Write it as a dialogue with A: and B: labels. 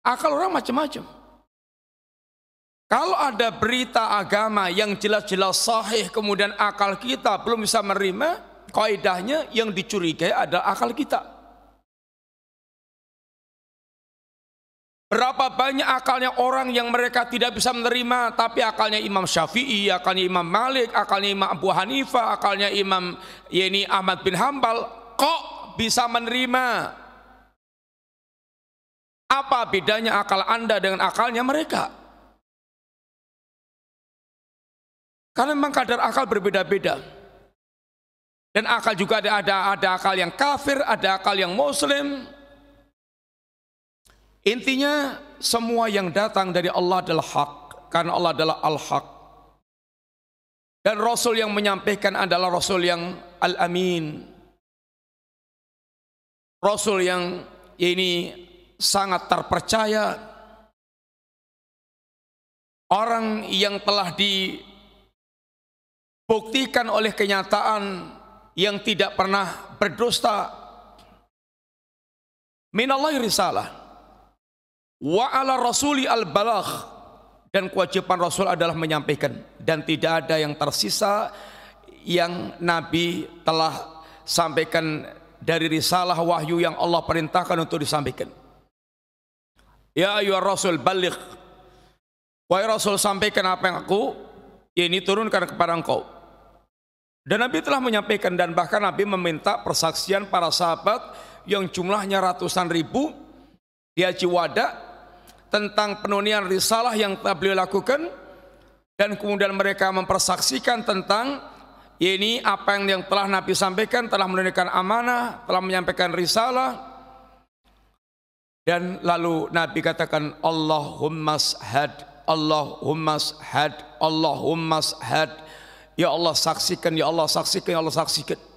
A: Akal orang macam-macam. Kalau ada berita agama yang jelas-jelas sahih kemudian akal kita belum bisa menerima, kaidahnya yang dicurigai adalah akal kita. Berapa banyak akalnya orang yang mereka tidak bisa menerima tapi akalnya Imam Syafi'i, akalnya Imam Malik, akalnya Imam Abu Hanifah, akalnya Imam Yeni Ahmad bin Hambal kok bisa menerima apa bedanya akal Anda dengan akalnya mereka? Karena memang kadar akal berbeda-beda. Dan akal juga ada, ada ada akal yang kafir, ada akal yang muslim. Intinya semua yang datang dari Allah adalah hak karena Allah adalah al hak Dan rasul yang menyampaikan adalah rasul yang al-amin. Rasul yang ya ini sangat terpercaya, orang yang telah dibuktikan oleh kenyataan yang tidak pernah berdusta, minallahi risalah, wa ala rasuli al-balagh, dan kewajiban Rasul adalah menyampaikan dan tidak ada yang tersisa yang Nabi telah sampaikan dari risalah wahyu yang Allah perintahkan untuk disampaikan. Ya ayu Rasul balik. Wahai Rasul sampaikan apa yang aku ya ini turunkan kepada engkau. Dan Nabi telah menyampaikan dan bahkan Nabi meminta persaksian para sahabat yang jumlahnya ratusan ribu di Haji Wada tentang penunian risalah yang telah beliau lakukan dan kemudian mereka mempersaksikan tentang ya ini apa yang, yang telah Nabi sampaikan, telah menunaikan amanah, telah menyampaikan risalah, dan lalu Nabi katakan Allahumma shahad, Allahumma shahad, Allahumma shahad. Ya Allah saksikan, ya Allah saksikan, ya Allah saksikan.